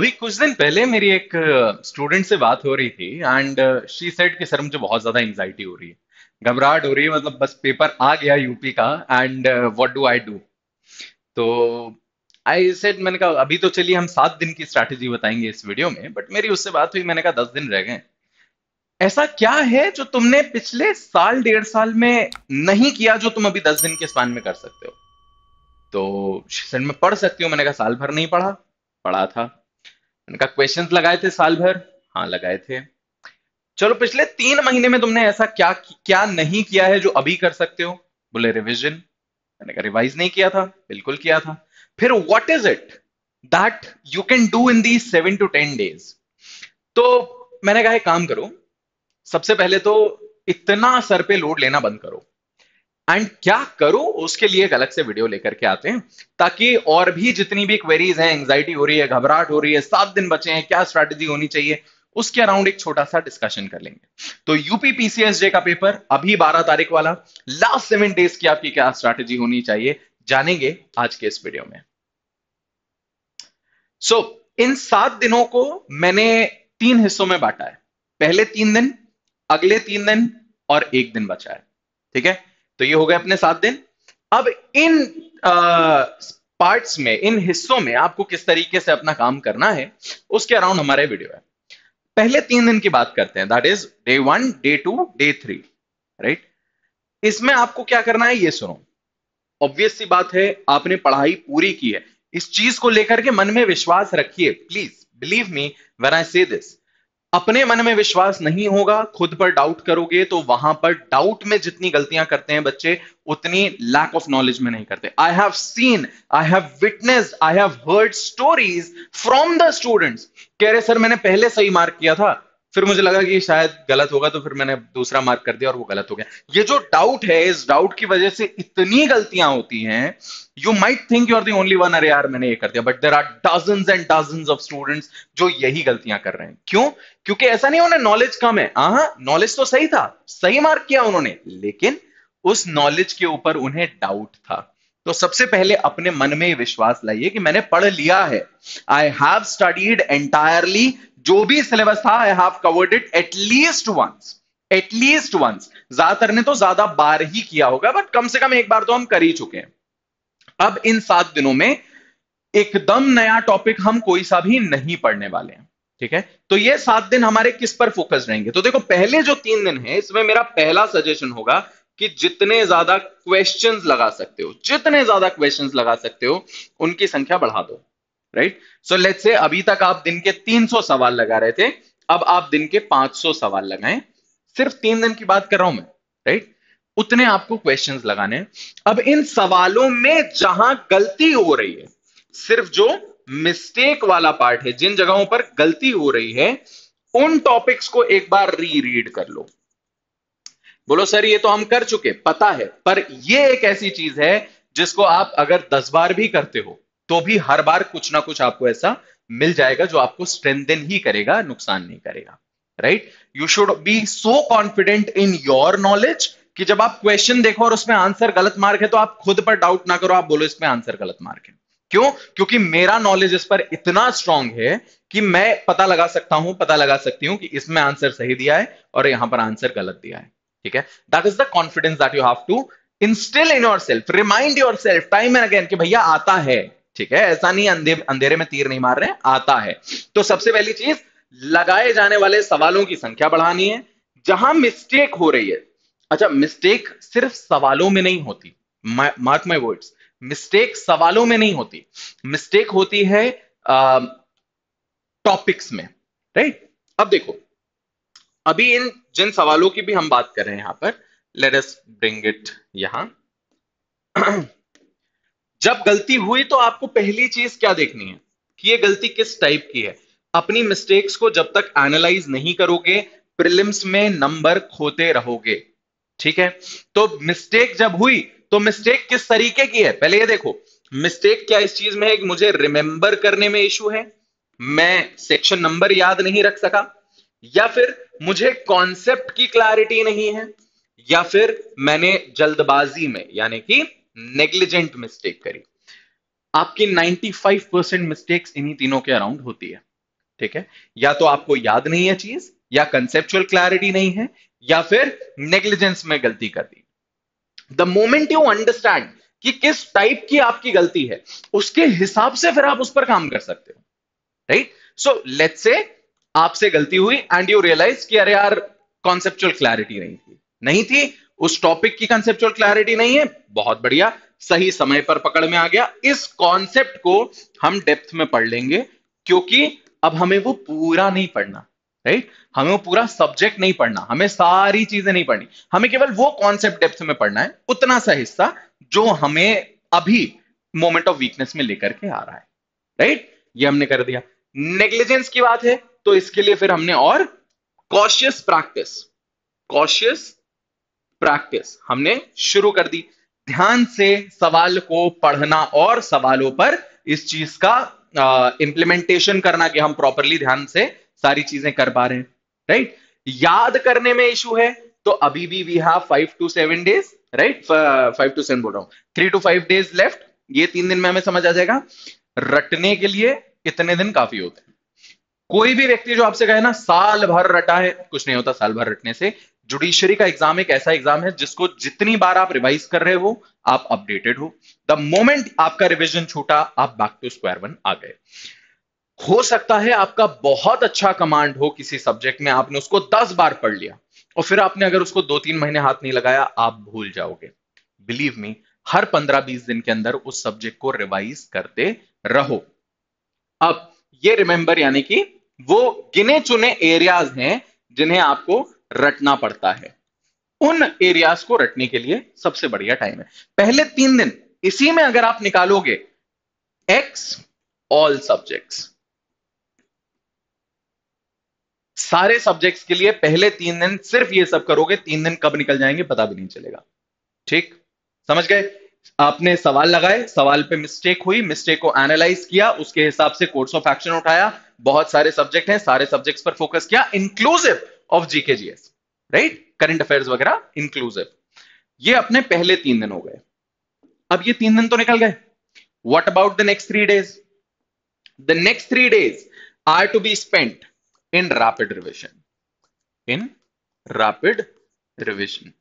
अभी कुछ दिन पहले मेरी एक स्टूडेंट से बात हो रही थी एंड शी सेड कि सर मुझे बहुत ज्यादा एंग्जाइटी हो रही है घबराहट हो रही है मतलब बस पेपर आ गया यूपी का and what do I do तो आई सेड मैंने कहा अभी तो चलिए हम सात दिन की स्ट्रैटेजी बताएंगे इस वीडियो में बट मेरी उससे बात हुई मैंने कहा दस दिन रह गए ऐसा क्या है जो तुमने पिछले साल डेढ़ साल में नहीं किया जो तुम अभी दस दिन के स्पान में कर सकते हो तो मैं पढ़ सकती हूँ मैंने कहा साल भर नहीं पढ़ा पढ़ा था इनका क्वेश्चन लगाए थे साल भर हाँ लगाए थे चलो पिछले तीन महीने में तुमने ऐसा क्या क्या नहीं किया है जो अभी कर सकते हो बोले रिविजन मैंने कहा रिवाइज नहीं किया था बिल्कुल किया था फिर what is it that you can do in the seven to ten days तो मैंने कहा काम करो सबसे पहले तो इतना सर पे लोड लेना बंद करो एंड क्या करूं उसके लिए एक अलग से वीडियो लेकर के आते हैं ताकि और भी जितनी भी क्वेरीज हैं एंग्जाइटी हो रही है घबराहट हो रही है सात दिन बचे हैं क्या स्ट्रैटेजी होनी चाहिए उसके अराउंड एक छोटा सा डिस्कशन कर लेंगे तो पीसीएसजे का पेपर अभी 12 तारीख वाला लास्ट सेवन डेज की आपकी क्या स्ट्रैटेजी होनी चाहिए जानेंगे आज के इस वीडियो में सो so, इन सात दिनों को मैंने तीन हिस्सों में बांटा है पहले तीन दिन अगले तीन दिन और एक दिन बचा है ठीक है तो ये हो गए अपने सात दिन अब इन पार्ट्स में इन हिस्सों में आपको किस तरीके से अपना काम करना है उसके अराउंड हमारे वीडियो है पहले तीन दिन की बात करते हैं that is day one day two day three right इसमें आपको क्या करना है ये सुनो ऑब्वियस सी बात है आपने पढ़ाई पूरी की है इस चीज को लेकर के मन में विश्वास रखिए please believe me when I say this अपने मन में विश्वास नहीं होगा खुद पर डाउट करोगे तो वहां पर डाउट में जितनी गलतियां करते हैं बच्चे उतनी लैक ऑफ नॉलेज में नहीं करते I have seen I have witness I have heard stories from the students कह रहे सर मैंने पहले सही मार्क किया था फिर मुझे लगा कि शायद गलत होगा तो फिर मैंने दूसरा मार्क कर दिया और वो गलत हो गया ये जो डाउट है इस डाउट की वजह से इतनी गलतियां होती हैं you might think you are the only one अरे यार मैंने ये कर दिया but there are dozen and dozen of students जो यही गलतियां कर रहे हैं क्यों क्योंकि ऐसा नहीं उन्हें नॉलेज कम है हाँ नॉलेज हाँ, तो सही था सही मार्क किया उन्होंने लेकिन उस नॉलेज के ऊपर उन्हें डाउट था तो सबसे पहले अपने मन में विश्वास लाइए कि मैंने पढ़ लिया है आई हैव स्टडीड एंटायरली जो भी सिलेबस था I have covered it at least once at least once ज्यादातर ने तो ज्यादा बार ही किया होगा बट कम से कम एक बार तो हम कर ही चुके हैं अब इन सात दिनों में एकदम नया टॉपिक हम कोई सा भी नहीं पढ़ने वाले हैं ठीक है तो ये सात दिन हमारे किस पर फोकस रहेंगे तो देखो पहले जो तीन दिन है इसमें मेरा पहला सजेशन होगा कि जितने ज्यादा क्वेश्चंस लगा सकते हो जितने ज्यादा क्वेश्चंस लगा सकते हो उनकी संख्या बढ़ा दो राइट सो लेट्स से अभी तक आप दिन के 300 सवाल लगा रहे थे अब आप दिन के 500 सवाल लगाएं सिर्फ तीन दिन की बात कर रहा हूं मैं राइट उतने आपको क्वेश्चन लगाने अब इन सवालों में जहां गलती हो रही है सिर्फ जो मिस्टेक वाला पार्ट है जिन जगहों पर गलती हो रही है उन टॉपिक्स को एक बार री रीड कर लो बोलो सर ये तो हम कर चुके पता है पर ये एक ऐसी चीज है जिसको आप अगर दस बार भी करते हो तो भी हर बार कुछ ना कुछ आपको ऐसा मिल जाएगा जो आपको स्ट्रेंथन ही करेगा नुकसान नहीं करेगा right you should be so confident in your knowledge कि जब आप क्वेश्चन देखो और उसमें आंसर गलत मार्क है तो आप खुद पर डाउट ना करो आप बोलो इसमें आंसर गलत मार्क है क्यों क्योंकि मेरा नॉलेज इस पर इतना स्ट्रांग है कि मैं पता लगा सकता हूं पता लगा सकती हूं कि इसमें आंसर सही दिया है और यहां पर आंसर गलत दिया है ठीक है that is the confidence that you have to instil in yourself remind yourself time and again कि भैया आता है ठीक है ऐसा नहीं अंधे अंधेरे में तीर नहीं मार रहे आता है तो सबसे पहली चीज लगाए जाने वाले सवालों की संख्या बढ़ानी है जहां मिस्टेक हो रही है अच्छा मिस्टेक सिर्फ सवालों में नहीं होती मार्क माई वर्ड्स मिस्टेक सवालों में नहीं होती मिस्टेक होती है टॉपिक्स में राइट अब देखो अभी इन जिन सवालों की भी हम बात कर रहे हैं यहां पर लेट अस ब्रिंग इट यहां जब गलती हुई तो आपको पहली चीज क्या देखनी है कि ये गलती किस टाइप की है अपनी मिस्टेक्स को जब तक एनालाइज नहीं करोगे प्रिलिम्स में नंबर खोते रहोगे ठीक है तो मिस्टेक जब हुई तो मिस्टेक किस तरीके की है पहले ये देखो मिस्टेक क्या इस चीज में है कि मुझे रिमेंबर करने में इशू है मैं सेक्शन नंबर याद नहीं रख सका या फिर मुझे कॉन्सेप्ट की क्लैरिटी नहीं है या फिर मैंने जल्दबाजी में यानी कि नेग्लिजेंट मिस्टेक करी आपकी 95 परसेंट मिस्टेक्स इन्हीं तीनों के अराउंड होती है ठीक है या तो आपको याद नहीं है चीज या कंसेप्चुअल क्लैरिटी नहीं है या फिर नेग्लिजेंस में गलती कर दी द मोमेंट यू अंडरस्टैंड कि किस टाइप की आपकी गलती है उसके हिसाब से फिर आप उस पर काम कर सकते हो राइट सो लेट्स से आपसे गलती हुई एंड यू रियलाइज कि अरे यार कॉन्सेप्चुअल क्लैरिटी नहीं थी नहीं थी उस टॉपिक की कंसेप्चुअल क्लैरिटी नहीं है बहुत बढ़िया सही समय पर पकड़ में आ गया इस कॉन्सेप्ट को हम डेप्थ में पढ़ लेंगे क्योंकि अब हमें वो पूरा नहीं पढ़ना राइट हमें वो पूरा सब्जेक्ट नहीं पढ़ना हमें सारी चीजें नहीं पढ़नी हमें केवल वो कॉन्सेप्ट डेप्थ में पढ़ना है उतना सा हिस्सा जो हमें अभी मोमेंट ऑफ वीकनेस में लेकर के आ रहा है राइट ये हमने कर दिया नेग्लिजेंस की बात है तो इसके लिए फिर हमने और कॉशियस प्रैक्टिस कॉशियस प्रैक्टिस हमने शुरू कर दी ध्यान से सवाल को पढ़ना और सवालों पर इस चीज का इंप्लीमेंटेशन uh, करना कि हम प्रॉपरली ध्यान से सारी चीजें कर पा रहे हैं राइट याद करने में इशू है तो अभी भी we have five to seven days right five to seven बोल रहा हूं three to five days left ये तीन दिन में हमें समझ आ जाएगा रटने के लिए कितने दिन काफी होते हैं कोई भी व्यक्ति जो आपसे कहे ना साल भर रटा है कुछ नहीं होता साल भर रटने से जुडिशरी का एग्जाम एक ऐसा एग्जाम है जिसको जितनी बार आप रिवाइज कर रहे हो आप अपडेटेड हो द मोमेंट आपका रिविजन छूटा आप बैक टू स्क्वायर वन आ गए हो सकता है आपका बहुत अच्छा कमांड हो किसी सब्जेक्ट में आपने उसको दस बार पढ़ लिया और फिर आपने अगर उसको दो तीन महीने हाथ नहीं लगाया आप भूल जाओगे बिलीव मी हर पंद्रह बीस दिन के अंदर उस सब्जेक्ट को रिवाइज करते रहो अब ये रिमेंबर यानी कि वो गिने चुने एरियाज हैं जिन्हें आपको रटना पड़ता है उन एरियाज को रटने के लिए सबसे बढ़िया टाइम है पहले तीन दिन इसी में अगर आप निकालोगे एक्स ऑल सब्जेक्ट्स सारे सब्जेक्ट्स के लिए पहले तीन दिन सिर्फ ये सब करोगे तीन दिन कब निकल जाएंगे पता भी नहीं चलेगा ठीक समझ गए आपने सवाल लगाए सवाल पे मिस्टेक हुई मिस्टेक को एनालाइज किया उसके हिसाब से कोर्स ऑफ एक्शन उठाया बहुत सारे सब्जेक्ट हैं सारे सब्जेक्ट्स पर फोकस किया inclusive of GK GS right current affairs वगैरह इंक्लूसिव ये अपने पहले तीन दिन हो गए अब ये तीन दिन तो निकल गए what about the next three days the next three days are to be spent in rapid revision in rapid revision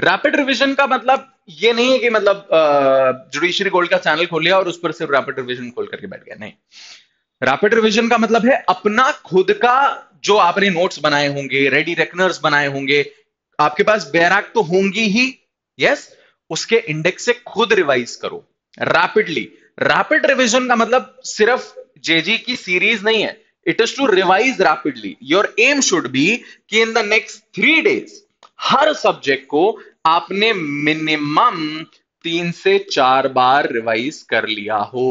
rapid revision का मतलब ये नहीं है कि मतलब जुडिशरी गोल्ड का चैनल खोल लिया और उस पर सिर्फ रैपिड रिवीजन खोल करके बैठ गया नहीं रैपिड रिवीजन का मतलब है अपना खुद का जो आपने नोट्स बनाए होंगे रेडी रेकनर्स बनाए होंगे आपके पास बैराक तो होंगी ही यस उसके इंडेक्स से खुद रिवाइज करो रैपिडली रैपिड रिविजन का मतलब सिर्फ जेजी की सीरीज नहीं है it is to revise rapidly your aim should be कि in the next three days हर सब्जेक्ट को आपने मिनिमम तीन से चार बार रिवाइज कर लिया हो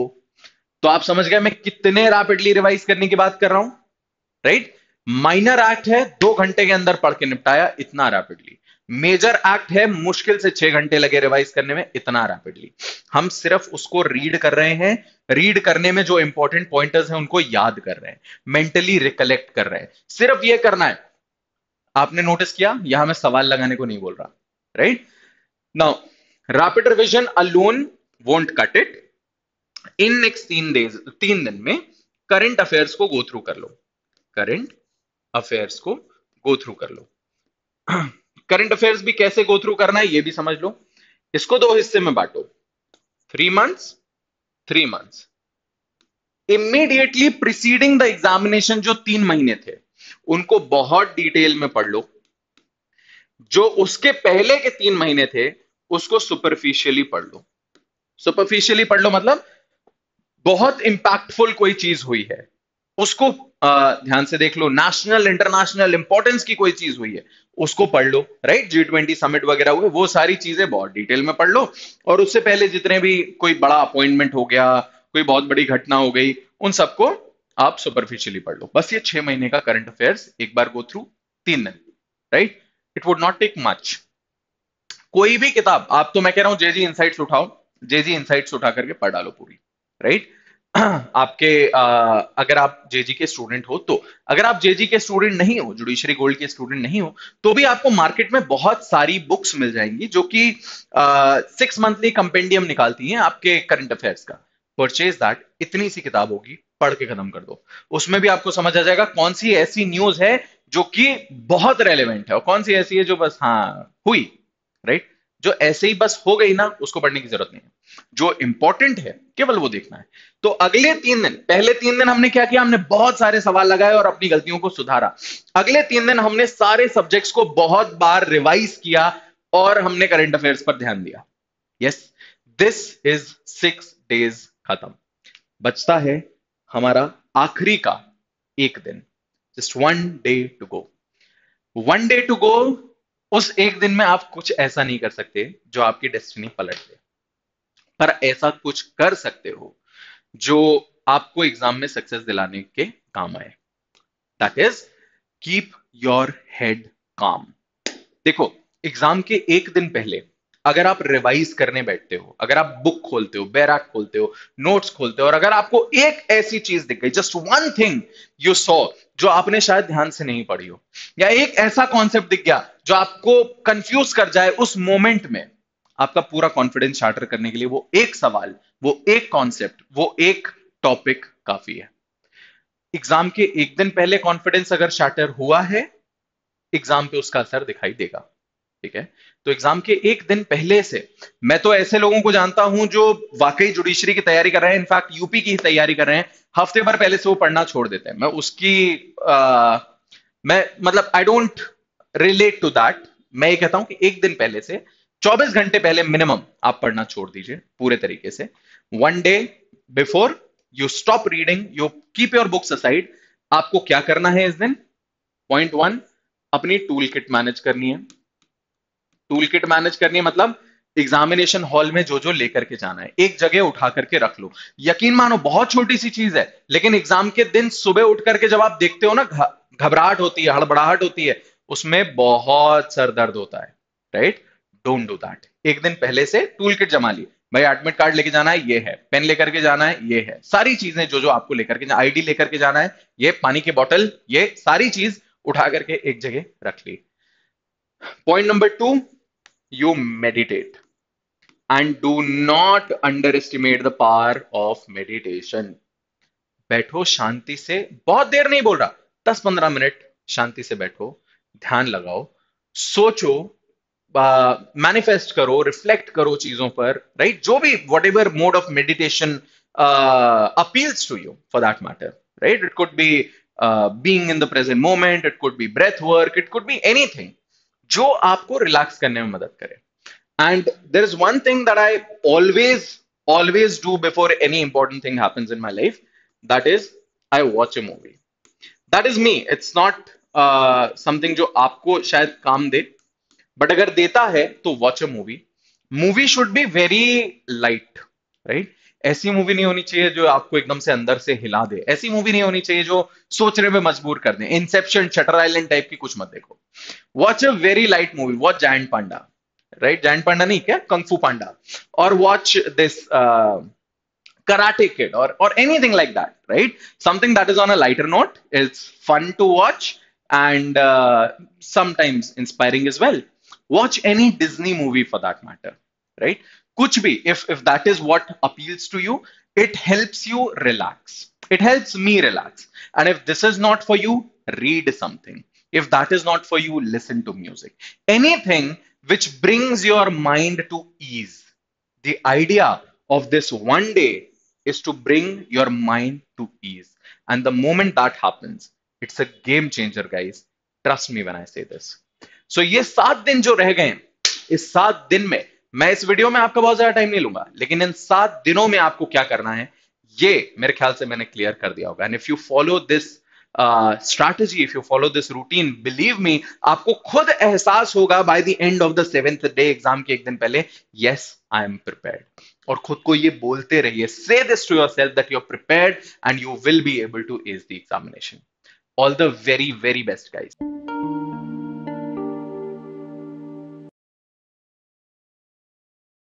तो आप समझ गए मैं कितने रैपिडली रिवाइज करने की बात कर रहा हूं राइट माइनर एक्ट है दो घंटे के अंदर पढ़ के निपटाया इतना रैपिडली मेजर एक्ट है मुश्किल से छह घंटे लगे रिवाइज करने में इतना रैपिडली हम सिर्फ उसको रीड कर रहे हैं रीड करने में जो इंपॉर्टेंट पॉइंटर्स हैं उनको याद कर रहे हैं मेंटली रिकलेक्ट कर रहे हैं सिर्फ ये करना है आपने नोटिस किया यहां मैं सवाल लगाने को नहीं बोल रहा right now rapid revision alone won't cut it in next तीन डेज तीन दिन में करंट अफेयर्स को गो थ्रू कर लो करंट अफेयर्स को गो थ्रू कर लो करंट अफेयर्स भी कैसे गो थ्रू करना है ये भी समझ लो इसको दो हिस्से में बांटो three months three months immediately preceding the examination जो तीन महीने थे उनको बहुत डिटेल में पढ़ लो जो उसके पहले के तीन महीने थे उसको सुपरफिशियली पढ़ लो सुपरफिशियली पढ़ लो मतलब बहुत इंपैक्टफुल कोई चीज हुई है उसको ध्यान से देख लो नेशनल इंटरनेशनल इंपॉर्टेंस की कोई चीज हुई है उसको पढ़ लो राइट जी ट्वेंटी समिट वगैरह हुए वो सारी चीजें बहुत डिटेल में पढ़ लो और उससे पहले जितने भी कोई बड़ा अपॉइंटमेंट हो गया कोई बहुत बड़ी घटना हो गई उन सबको आप सुपरफिशियली पढ़ लो बस ये छह महीने का करंट अफेयर्स एक बार गो थ्रू तीन दिन right it would not take much कोई भी किताब आप तो मैं कह रहा हूं जेजी इनसाइट्स उठाओ जेजी इनसाइट्स उठा करके पढ़ डालो पूरी राइट आपके आ, अगर आप जेजी के स्टूडेंट हो तो अगर आप जेजी के स्टूडेंट नहीं हो जुडिशरी गोल्ड के स्टूडेंट नहीं हो तो भी आपको मार्केट में बहुत सारी बुक्स मिल जाएंगी जो कि सिक्स मंथली कंपेंडियम निकालती हैं आपके करंट अफेयर्स का परचेज दैट इतनी सी किताब होगी पढ़ के खत्म कर दो उसमें भी आपको समझ आ जाएगा कौन सी ऐसी न्यूज है जो कि बहुत रेलिवेंट है और कौन सी ऐसी है जो बस हाँ हुई राइट जो ऐसे ही बस हो गई ना उसको पढ़ने की जरूरत नहीं है जो इंपॉर्टेंट है केवल वो देखना है तो अगले तीन दिन पहले तीन दिन हमने क्या किया हमने बहुत सारे सवाल लगाए और अपनी गलतियों को सुधारा अगले तीन दिन हमने सारे सब्जेक्ट्स को बहुत बार रिवाइज किया और हमने करंट अफेयर्स पर ध्यान दिया yes this is six days खत्म बचता है हमारा आखिरी का एक दिन just one day to go one day to go उस एक दिन में आप कुछ ऐसा नहीं कर सकते जो आपकी डेस्टिनी पलट दे पर ऐसा कुछ कर सकते हो जो आपको एग्जाम में सक्सेस दिलाने के काम आए that is keep your head काम देखो एग्जाम के एक दिन पहले अगर आप रिवाइज करने बैठते हो अगर आप बुक खोलते हो बैराक खोलते हो नोट्स खोलते हो और अगर आपको एक ऐसी चीज दिख गई just one thing you saw जो आपने शायद ध्यान से नहीं पढ़ी हो या एक ऐसा कॉन्सेप्ट दिख गया जो आपको कंफ्यूज कर जाए उस मोमेंट में आपका पूरा कॉन्फिडेंस चार्टर करने के लिए वो एक सवाल वो एक कॉन्सेप्ट वो एक टॉपिक काफी है एग्जाम के एक दिन पहले कॉन्फिडेंस अगर शार्टर हुआ है एग्जाम पे उसका असर दिखाई देगा ठीक है तो एग्जाम के एक दिन पहले से मैं तो ऐसे लोगों को जानता हूं जो वाकई जुडिशरी की तैयारी कर रहे हैं इनफैक्ट यूपी की तैयारी कर रहे हैं हफ्ते भर पहले से वो पढ़ना छोड़ देते हैं मैं उसकी आ, मैं मतलब I don't relate to that मैं ये कहता हूं कि एक दिन पहले से 24 घंटे पहले मिनिमम आप पढ़ना छोड़ दीजिए पूरे तरीके से one day before you stop reading you keep your books aside आपको क्या करना है इस दिन पॉइंट वन अपनी टूल किट मैनेज करनी है टूल किट मैनेज करनी है मतलब एग्जामिनेशन हॉल में जो जो लेकर के जाना है एक जगह उठा करके रख लो यकीन मानो बहुत छोटी सी चीज है लेकिन एग्जाम के दिन सुबह उठ करके जब आप देखते हो ना घबराहट होती है हड़बड़ाहट होती है उसमें बहुत सर दर्द होता है राइट डोंट डू दैट एक दिन पहले से टूल किट जमा लिए भाई एडमिट कार्ड लेके जाना है ये है पेन लेकर के जाना है ये है सारी चीजें जो जो आपको लेकर के आईडी लेकर के जाना है ये पानी की बॉटल ये सारी चीज उठा करके एक जगह रख ली point number two you meditate. And do not underestimate the power of meditation. बैठो शांति से बहुत देर नहीं बोल रहा दस पंद्रह मिनट शांति से बैठो ध्यान लगाओ सोचो मैनिफेस्ट uh, करो रिफ्लेक्ट करो चीजों पर राइट right? जो भी whatever mode of meditation appeals to you for that matter right it could be being in the present moment it could be breath work it could be anything जो आपको relax करने में मदद करे and there is one thing that I always always do before any important thing happens in my life that is I watch a movie that is me it's not something जो आपको शायद काम दे but अगर देता है तो watch a movie movie should be very light right ऐसी movie नहीं होनी चाहिए जो आपको एकदम से अंदर से हिला दे ऐसी मूवी नहीं होनी चाहिए जो सोचने पे मजबूर कर दे इंसेप्शन शटर आइलैंड टाइप की कुछ मत देखो watch a very light movie watch giant panda right giant panda नहीं क्या कंगफू पांडा और वॉच दिस कराटे किड और और anything like that right something that is on a lighter note it's fun to watch and sometimes inspiring as well watch any any movie for that matter right kuch bhi if if that is what appeals to you it helps you relax it helps me relax and if this is not for you read something if that is not for you listen to music anything which brings your mind to ease the idea of this one day is to bring your mind to ease and the moment that happens it's a game changer guys trust me when i say this so ye 7 din jo reh gaye is 7 din mein मैं इस video में आपका बहुत ज्यादा time नहीं लूंगा लेकिन इन सात दिनों में आपको क्या करना है ये मेरे ख्याल से मैंने क्लियर कर दिया होगा and if you follow this strategy if you follow this routine believe me आपको खुद एहसास होगा by the end of the seventh day exam के एक दिन पहले यस आई एम प्रिपेयर्ड और खुद को ये बोलते रहिए say this to yourself that you are prepared and you will be able to ace the examination all the very very best guys